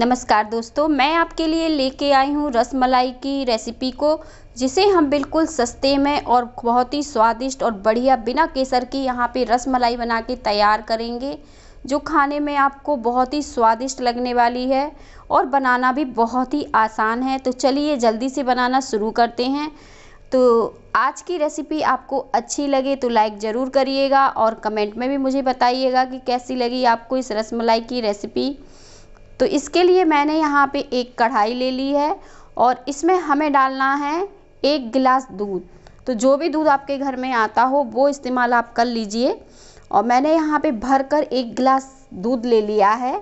नमस्कार दोस्तों मैं आपके लिए लेके आई हूँ रसमलाई की रेसिपी को जिसे हम बिल्कुल सस्ते में और बहुत ही स्वादिष्ट और बढ़िया बिना केसर के यहाँ पे रसमलाई बना के तैयार करेंगे जो खाने में आपको बहुत ही स्वादिष्ट लगने वाली है और बनाना भी बहुत ही आसान है तो चलिए जल्दी से बनाना शुरू करते हैं तो आज की रेसिपी आपको अच्छी लगे तो लाइक ज़रूर करिएगा और कमेंट में भी मुझे बताइएगा कि कैसी लगी आपको इस रसमलाई की रेसिपी तो इसके लिए मैंने यहाँ पे एक कढ़ाई ले ली है और इसमें हमें डालना है एक गिलास दूध तो जो भी दूध आपके घर में आता हो वो इस्तेमाल आप कर लीजिए और मैंने यहाँ पे भर कर एक गिलास दूध ले लिया है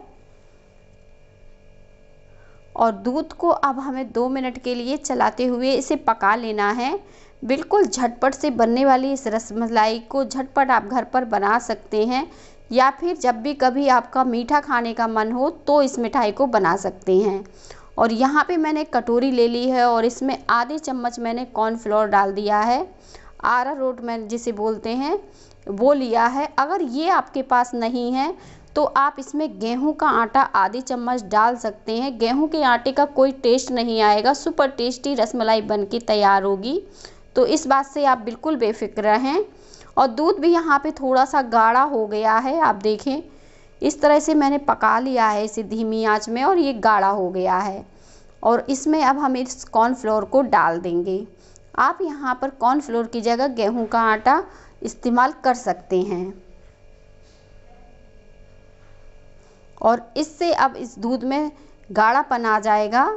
और दूध को अब हमें दो मिनट के लिए चलाते हुए इसे पका लेना है बिल्कुल झटपट से बनने वाली इस रसमलाई को झटपट आप घर पर बना सकते हैं या फिर जब भी कभी आपका मीठा खाने का मन हो तो इस मिठाई को बना सकते हैं और यहाँ पे मैंने कटोरी ले ली है और इसमें आधे चम्मच मैंने कॉर्नफ्लोर डाल दिया है आरा रोट में जिसे बोलते हैं वो लिया है अगर ये आपके पास नहीं है तो आप इसमें गेहूं का आटा आधे चम्मच डाल सकते हैं गेहूं के आटे का कोई टेस्ट नहीं आएगा सुपर टेस्टी रसमलाई बनके तैयार होगी तो इस बात से आप बिल्कुल बेफिक्र रहें और दूध भी यहाँ पे थोड़ा सा गाढ़ा हो गया है आप देखें इस तरह से मैंने पका लिया है इसे धीमी आंच में और ये गाढ़ा हो गया है और इसमें अब हम इस कॉर्नफ्लोर को डाल देंगे आप यहाँ पर कॉर्नफ्लोर की जगह गेहूँ का आटा इस्तेमाल कर सकते हैं और इससे अब इस दूध में गाढ़ापन आ जाएगा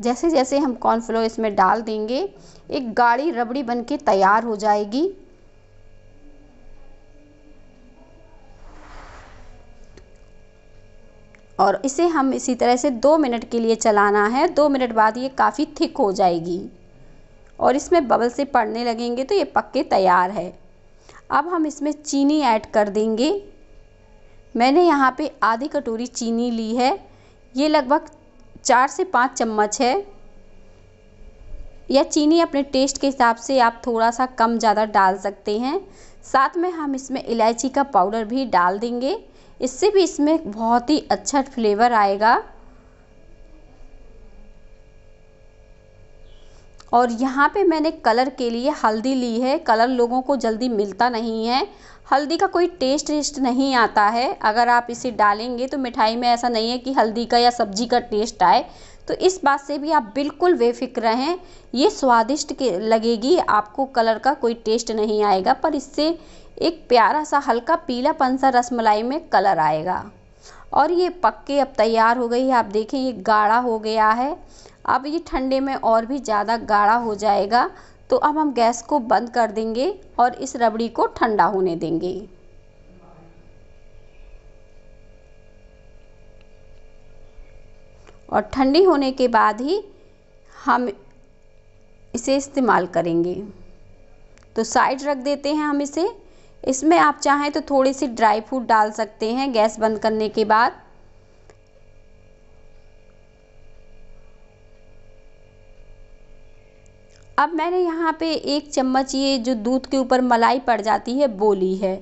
जैसे जैसे हम कॉर्नफ्लोर इसमें डाल देंगे एक गाढ़ी रबड़ी बनके तैयार हो जाएगी और इसे हम इसी तरह से दो मिनट के लिए चलाना है दो मिनट बाद ये काफ़ी थिक हो जाएगी और इसमें बबल से पड़ने लगेंगे तो ये पक्के तैयार है अब हम इसमें चीनी ऐड कर देंगे मैंने यहाँ पे आधी कटोरी चीनी ली है ये लगभग चार से पाँच चम्मच है या चीनी अपने टेस्ट के हिसाब से आप थोड़ा सा कम ज़्यादा डाल सकते हैं साथ में हम इसमें इलायची का पाउडर भी डाल देंगे इससे भी इसमें बहुत ही अच्छा फ्लेवर आएगा और यहाँ पे मैंने कलर के लिए हल्दी ली है कलर लोगों को जल्दी मिलता नहीं है हल्दी का कोई टेस्ट टेस्ट नहीं आता है अगर आप इसे डालेंगे तो मिठाई में ऐसा नहीं है कि हल्दी का या सब्जी का टेस्ट आए तो इस बात से भी आप बिल्कुल बेफिक्र रहें ये स्वादिष्ट के लगेगी आपको कलर का कोई टेस्ट नहीं आएगा पर इससे एक प्यारा सा हल्का पीलापन सा रसमलाई में कलर आएगा और ये पक के अब तैयार हो गई है आप देखें ये गाढ़ा हो गया है अब ये ठंडे में और भी ज़्यादा गाढ़ा हो जाएगा तो अब हम गैस को बंद कर देंगे और इस रबड़ी को ठंडा होने देंगे और ठंडी होने के बाद ही हम इसे इस्तेमाल करेंगे तो साइड रख देते हैं हम इसे इसमें आप चाहें तो थोड़ी सी ड्राई फ्रूट डाल सकते हैं गैस बंद करने के बाद अब मैंने यहाँ पे एक चम्मच ये जो दूध के ऊपर मलाई पड़ जाती है वो ली है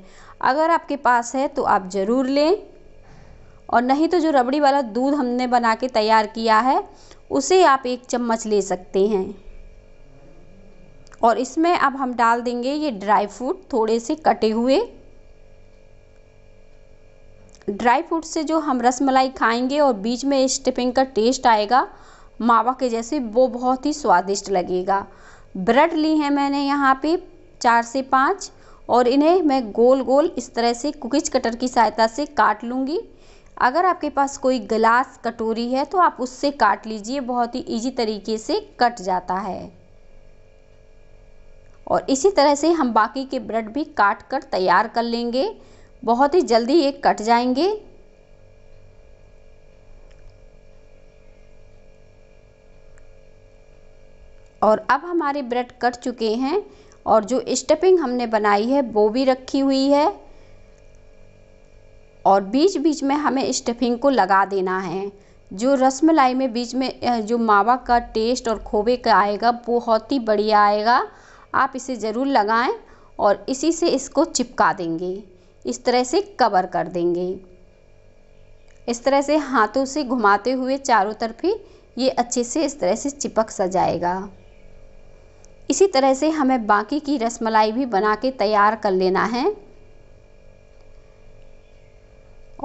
अगर आपके पास है तो आप ज़रूर लें और नहीं तो जो रबड़ी वाला दूध हमने बना के तैयार किया है उसे आप एक चम्मच ले सकते हैं और इसमें अब हम डाल देंगे ये ड्राई फ्रूट थोड़े से कटे हुए ड्राई फ्रूट से जो हम रसमलाई खाएंगे और बीच में स्टफिंग का टेस्ट आएगा मावा के जैसे वो बहुत ही स्वादिष्ट लगेगा ब्रेड ली है मैंने यहाँ पे चार से पाँच और इन्हें मैं गोल गोल इस तरह से कुकीज कटर की सहायता से काट लूँगी अगर आपके पास कोई गिलास कटोरी है तो आप उससे काट लीजिए बहुत ही इजी तरीके से कट जाता है और इसी तरह से हम बाकी के ब्रेड भी काट कर तैयार कर लेंगे बहुत ही जल्दी ये कट जाएंगे और अब हमारे ब्रेड कट चुके हैं और जो स्टफिंग हमने बनाई है वो भी रखी हुई है और बीच बीच में हमें स्टफिंग को लगा देना है जो रसमलाई में बीच में जो मावा का टेस्ट और खोबे का आएगा बहुत ही बढ़िया आएगा आप इसे ज़रूर लगाएं और इसी से इसको चिपका देंगे इस तरह से कवर कर देंगे इस तरह से हाथों से घुमाते हुए चारों तरफ ही ये अच्छे से इस तरह से चिपक सा जाएगा इसी तरह से हमें बाकी की रसमलाई भी बना के तैयार कर लेना है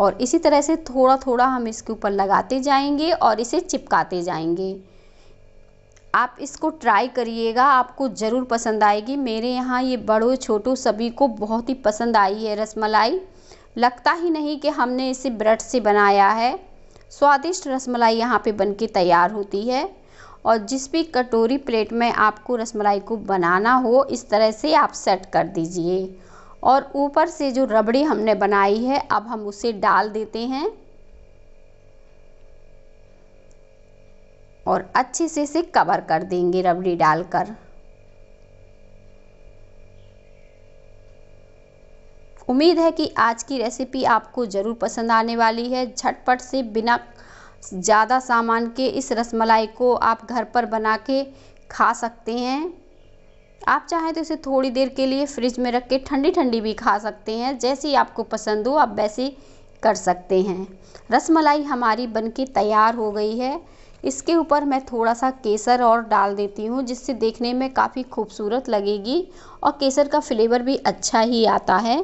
और इसी तरह से थोड़ा थोड़ा हम इसके ऊपर लगाते जाएंगे और इसे चिपकाते जाएंगे आप इसको ट्राई करिएगा आपको ज़रूर पसंद आएगी मेरे यहाँ ये बड़ों छोटों सभी को बहुत ही पसंद आई है रसमलाई लगता ही नहीं कि हमने इसे ब्रेड से बनाया है स्वादिष्ट रसमलाई यहाँ पे बनके तैयार होती है और जिस भी कटोरी प्लेट में आपको रसमलाई को बनाना हो इस तरह से आप सेट कर दीजिए और ऊपर से जो रबड़ी हमने बनाई है अब हम उसे डाल देते हैं और अच्छे से इसे कवर कर देंगे रबड़ी डालकर उम्मीद है कि आज की रेसिपी आपको ज़रूर पसंद आने वाली है झटपट से बिना ज़्यादा सामान के इस रसमलाई को आप घर पर बना के खा सकते हैं आप चाहें तो इसे थोड़ी देर के लिए फ्रिज में रख के ठंडी ठंडी भी खा सकते हैं जैसी आपको पसंद हो आप वैसे कर सकते हैं रसमलाई हमारी बनके तैयार हो गई है इसके ऊपर मैं थोड़ा सा केसर और डाल देती हूँ जिससे देखने में काफ़ी खूबसूरत लगेगी और केसर का फ्लेवर भी अच्छा ही आता है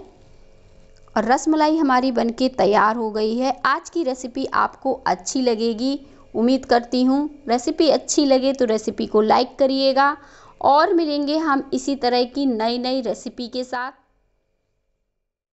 और रसमलाई हमारी बनके तैयार हो गई है आज की रेसिपी आपको अच्छी लगेगी उम्मीद करती हूँ रेसिपी अच्छी लगे तो रेसिपी को लाइक करिएगा और मिलेंगे हम इसी तरह की नई नई रेसिपी के साथ